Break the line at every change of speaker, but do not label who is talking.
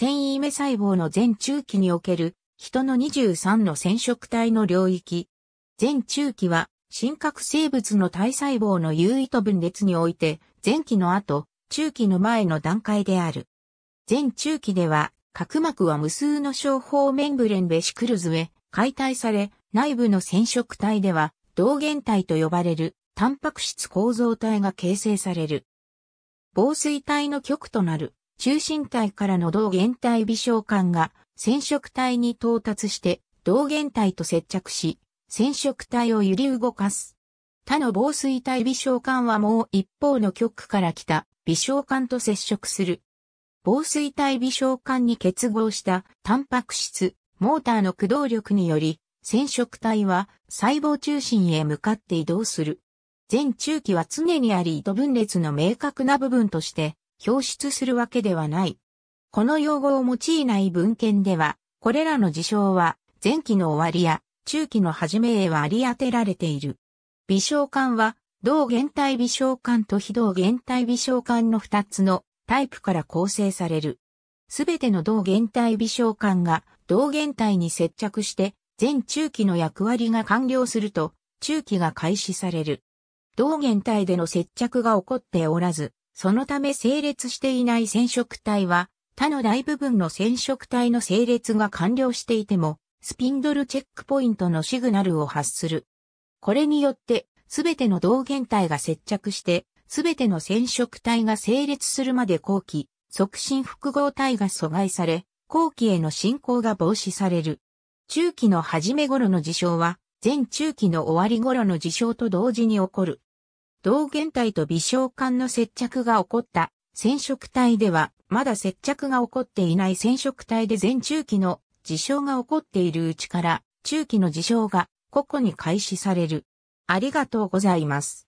繊維目細胞の全中期における、人の23の染色体の領域。全中期は、真核生物の体細胞の有意と分裂において、前期の後、中期の前の段階である。全中期では、角膜は無数の小方メンブレンベシクルズへ解体され、内部の染色体では、動原体と呼ばれる、タンパク質構造体が形成される。防水体の極となる中心体からの同源体微小管が染色体に到達して同源体と接着し、染色体を揺り動かす。他の防水体微小管はもう一方の極から来た微小管と接触する。防水体微小管に結合したタンパク質、モーターの駆動力により、染色体は細胞中心へ向かって移動する。全中期は常にあり糸分裂の明確な部分として表出するわけではない。この用語を用いない文献では、これらの事象は、前期の終わりや、中期の始めへ割り当てられている。微小管は、同原体微小管と非同原体微小管の二つのタイプから構成される。すべての同原体微小管が同原体に接着して全中期の役割が完了すると中期が開始される。同原体での接着が起こっておらず、そのため整列していない染色体は、他の大部分の染色体の整列が完了していても、スピンドルチェックポイントのシグナルを発する。これによって、すべての同源体が接着して、すべての染色体が整列するまで後期、促進複合体が阻害され、後期への進行が防止される。中期の初め頃の事象は、前中期の終わり頃の事象と同時に起こる。同源体と微小管の接着が起こった染色体では、まだ接着が起こっていない染色体で前中期の事象が起こっているうちから、中期の事象が個々に開始される。ありがとうございます。